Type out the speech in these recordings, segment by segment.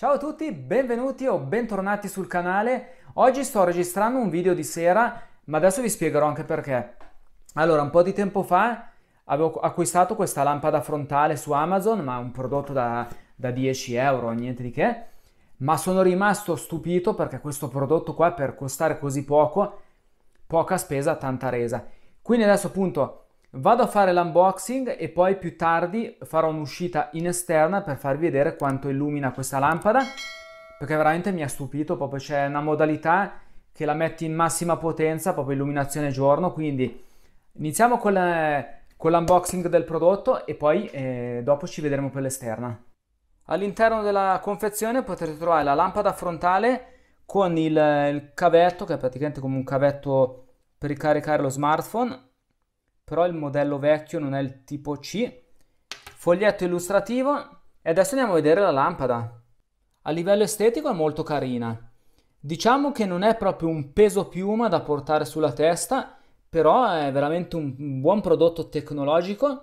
Ciao a tutti, benvenuti o bentornati sul canale. Oggi sto registrando un video di sera, ma adesso vi spiegherò anche perché. Allora, un po' di tempo fa avevo acquistato questa lampada frontale su Amazon, ma un prodotto da, da 10 euro, niente di che. Ma sono rimasto stupito perché questo prodotto qua per costare così poco, poca spesa, tanta resa. Quindi adesso appunto Vado a fare l'unboxing e poi più tardi farò un'uscita in esterna per farvi vedere quanto illumina questa lampada perché veramente mi ha stupito, proprio c'è una modalità che la metti in massima potenza, proprio illuminazione giorno, quindi iniziamo con, eh, l'unboxing del prodotto e poi eh, dopo ci vedremo per l'esterna. All'interno della confezione potrete trovare la lampada frontale con il, il cavetto, che è praticamente come un cavetto per ricaricare lo smartphone, però il modello vecchio non è il tipo C. Foglietto illustrativo e adesso andiamo a vedere la lampada. A livello estetico è molto carina. Diciamo che non è proprio un peso piuma da portare sulla testa, però è veramente un buon prodotto tecnologico.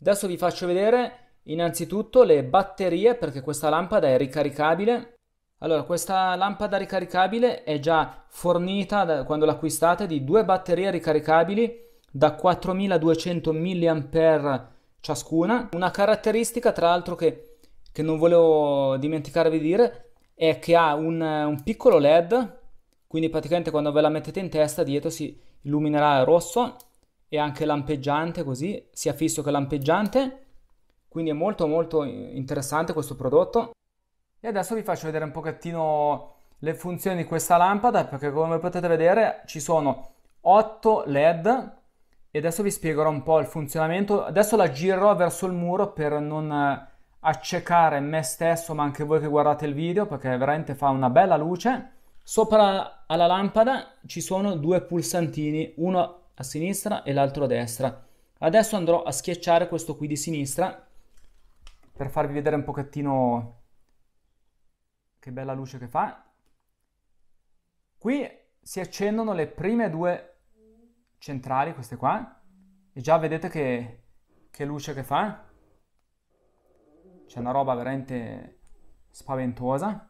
Adesso vi faccio vedere innanzitutto le batterie perché questa lampada è ricaricabile. Allora, questa lampada ricaricabile è già fornita quando l'acquistate di due batterie ricaricabili da 4200 mAh ciascuna. Una caratteristica tra l'altro che, che, non volevo dimenticarvi di dire è che ha un, un piccolo LED, quindi praticamente quando ve la mettete in testa dietro si illuminerà rosso e anche lampeggiante così, sia fisso che lampeggiante. Quindi è molto molto interessante questo prodotto. E adesso vi faccio vedere un pochettino le funzioni di questa lampada perché come potete vedere ci sono 8 LED e adesso vi spiegherò un po' il funzionamento. Adesso la girerò verso il muro per non eh, accecare me stesso ma anche voi che guardate il video perché veramente fa una bella luce. Sopra alla lampada ci sono due pulsantini, uno a sinistra e l'altro a destra. Adesso andrò a schiacciare questo qui di sinistra per farvi vedere un pochettino che bella luce che fa. Qui si accendono le prime due centrali, queste qua, e già vedete che, che luce che fa? C'è una roba veramente spaventosa.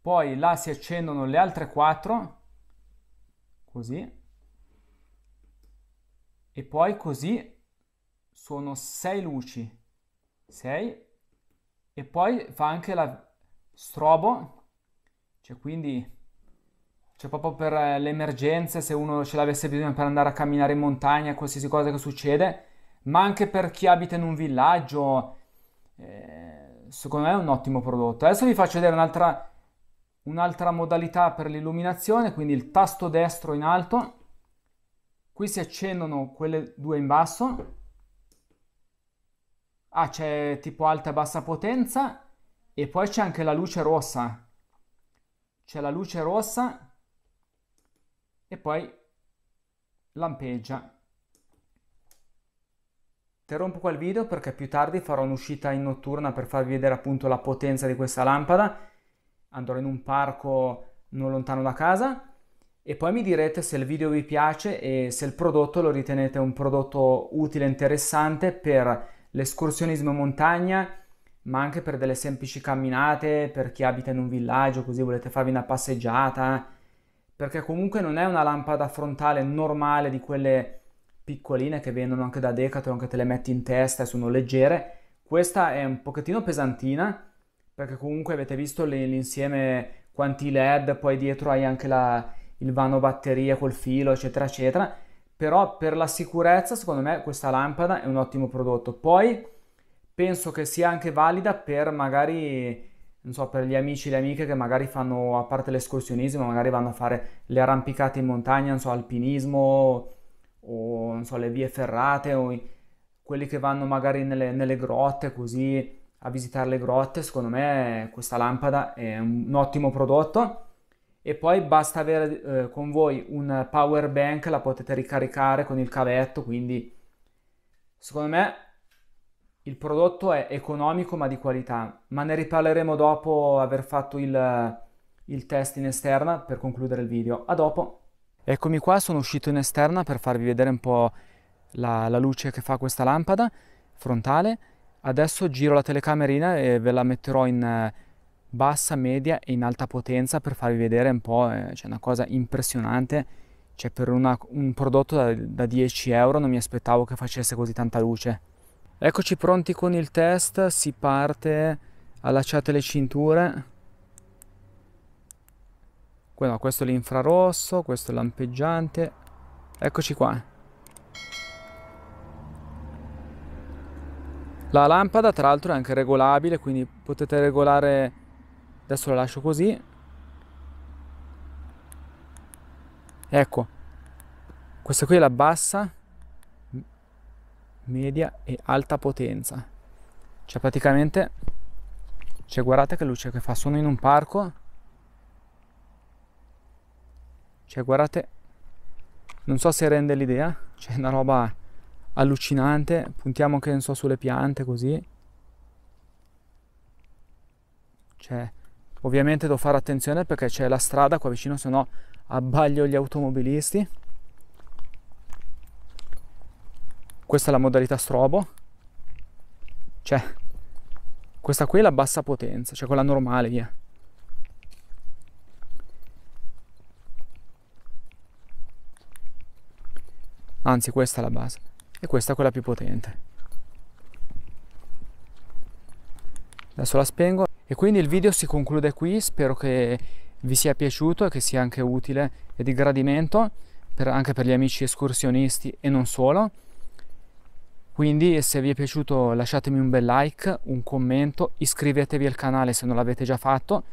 Poi là si accendono le altre quattro, così, e poi così sono sei luci, sei, e poi fa anche la strobo, cioè quindi cioè proprio per eh, le emergenze, se uno ce l'avesse bisogno per andare a camminare in montagna, qualsiasi cosa che succede, ma anche per chi abita in un villaggio, eh, secondo me è un ottimo prodotto. Adesso vi faccio vedere un'altra, un'altra modalità per l'illuminazione, quindi il tasto destro in alto, qui si accendono quelle due in basso, ah c'è tipo alta e bassa potenza e poi c'è anche la luce rossa, c'è la luce rossa e poi lampeggia. Interrompo qua il video perché più tardi farò un'uscita in notturna per farvi vedere appunto la potenza di questa lampada. Andrò in un parco non lontano da casa e poi mi direte se il video vi piace e se il prodotto lo ritenete un prodotto utile e interessante per l'escursionismo in montagna, ma anche per delle semplici camminate, per chi abita in un villaggio, così volete farvi una passeggiata, perché comunque non è una lampada frontale normale di quelle piccoline che vendono anche da Decathlon che te le metti in testa e sono leggere. Questa è un pochettino pesantina perché comunque avete visto l'insieme quanti LED, poi dietro hai anche la, il vano batteria col filo, eccetera, eccetera. Però per la sicurezza, secondo me, questa lampada è un ottimo prodotto. Poi penso che sia anche valida per magari non so, per gli amici e le amiche che magari fanno, a parte l'escursionismo, magari vanno a fare le arrampicate in montagna, non so, alpinismo o non so, le vie ferrate o i, quelli che vanno magari nelle, nelle, grotte così a visitare le grotte, secondo me questa lampada è un, un ottimo prodotto e poi basta avere eh, con voi un power bank, la potete ricaricare con il cavetto, quindi secondo me il prodotto è economico ma di qualità, ma ne riparleremo dopo aver fatto il, il test in esterna per concludere il video. A dopo! Eccomi qua, sono uscito in esterna per farvi vedere un po' la, la luce che fa questa lampada frontale. Adesso giro la telecamerina e ve la metterò in eh, bassa, media e in alta potenza per farvi vedere un po', eh, c'è una cosa impressionante. Cioè per una, un prodotto da, da 10 euro non mi aspettavo che facesse così tanta luce. Eccoci pronti con il test, si parte, allacciate le cinture. No, questo è l'infrarosso, questo è lampeggiante. Eccoci qua. La lampada tra l'altro è anche regolabile, quindi potete regolare... Adesso la lascio così. Ecco. Questa qui è la bassa media e alta potenza. Cioè praticamente, cioè guardate che luce che fa, sono in un parco. Cioè guardate, non so se rende l'idea, c'è cioè, una roba allucinante, puntiamo anche non so sulle piante così. Cioè, ovviamente devo fare attenzione perché c'è la strada qua vicino, se no abbaglio gli automobilisti. Questa è la modalità strobo. Cioè, questa qui è la bassa potenza, cioè quella normale, via. Anzi, questa è la base. E questa è quella più potente. Adesso la spengo. E quindi il video si conclude qui, spero che vi sia piaciuto e che sia anche utile e di gradimento per, anche per gli amici escursionisti e non solo. Quindi se vi è piaciuto lasciatemi un bel like, un commento, iscrivetevi al canale se non l'avete già fatto.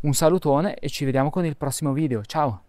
Un salutone e ci vediamo con il prossimo video. Ciao!